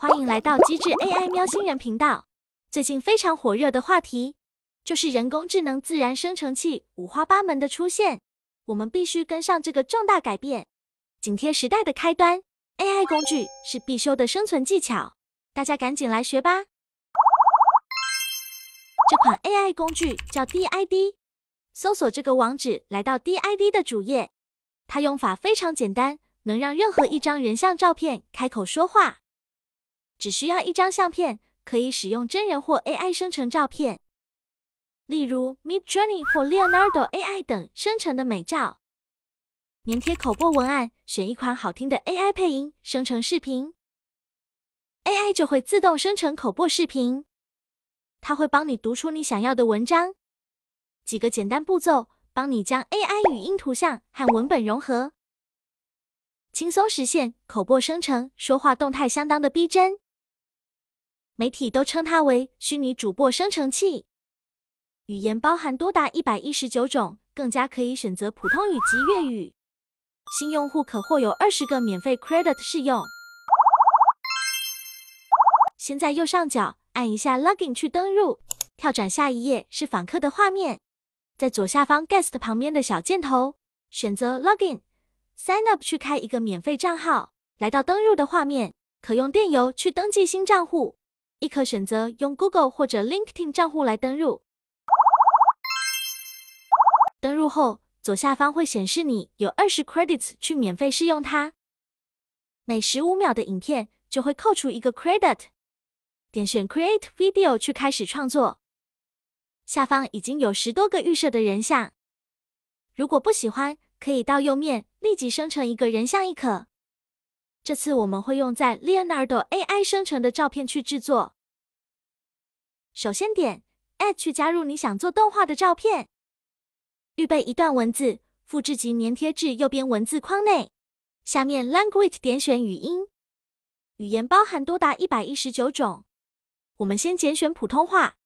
欢迎来到机智 AI 喵星人频道。最近非常火热的话题就是人工智能自然生成器五花八门的出现，我们必须跟上这个重大改变，紧贴时代的开端。AI 工具是必修的生存技巧，大家赶紧来学吧。这款 AI 工具叫 DID，搜索这个网址来到 DID 的主页，它用法非常简单，能让任何一张人像照片开口说话。只需要一张相片，可以使用真人或 AI 生成照片，例如 Midjourney 或 Leonardo AI 等生成的美照。粘贴口播文案，选一款好听的 AI 配音，生成视频，AI 就会自动生成口播视频。它会帮你读出你想要的文章。几个简单步骤，帮你将 AI 语音、图像和文本融合，轻松实现口播生成，说话动态相当的逼真。媒体都称它为虚拟主播生成器，语言包含多达一百一十九种，更加可以选择普通语及粤语。新用户可获有二十个免费 credit 试用。先在右上角按一下 Login 去登录，跳转下一页是访客的画面，在左下方 Guest 旁边的小箭头选择 Login、Sign Up 去开一个免费账号。来到登录的画面，可用电邮去登记新账户。亦可选择用 Google 或者 LinkedIn 账户来登录。登录后，左下方会显示你有二十 credits 去免费试用它。每十五秒的影片就会扣除一个 credit。点选 Create Video 去开始创作。下方已经有十多个预设的人像，如果不喜欢，可以到右面立即生成一个人像亦可。这次我们会用在 Leonardo AI 生成的照片去制作。首先点 Add 加入你想做动画的照片，预备一段文字，复制及粘贴至右边文字框内。下面 Language 点选语音，语言包含多达一百一十九种。我们先拣选普通话。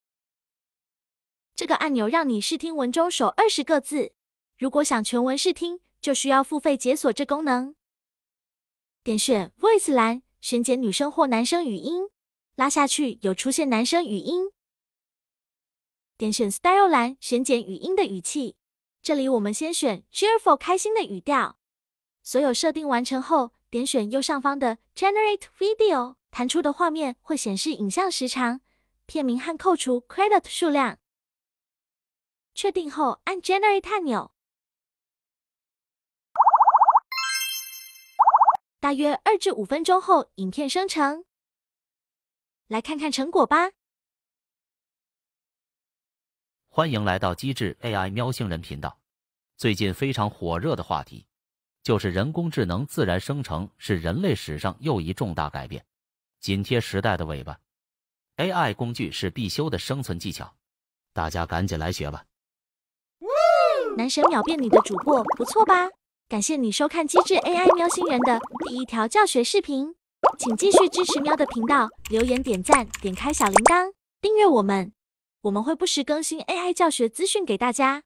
这个按钮让你试听文中首二十个字，如果想全文试听，就需要付费解锁这功能。点选 Voice 栏，选拣女生或男生语音，拉下去有出现男生语音。点选 Style 栏，选拣语音的语气，这里我们先选 Cheerful 开心的语调。所有设定完成后，点选右上方的 Generate Video，弹出的画面会显示影像时长、片名和扣除 Credit 数量。确定后按 Generate 按钮。大约二至五分钟后，影片生成。来看看成果吧。欢迎来到机智 AI 喵星人频道。最近非常火热的话题，就是人工智能自然生成是人类史上又一重大改变。紧贴时代的尾巴，AI 工具是必修的生存技巧。大家赶紧来学吧。男神秒变你的主播，不错吧？感谢你收看机智 AI 喵星人的第一条教学视频，请继续支持喵的频道，留言、点赞、点开小铃铛、订阅我们，我们会不时更新 AI 教学资讯给大家。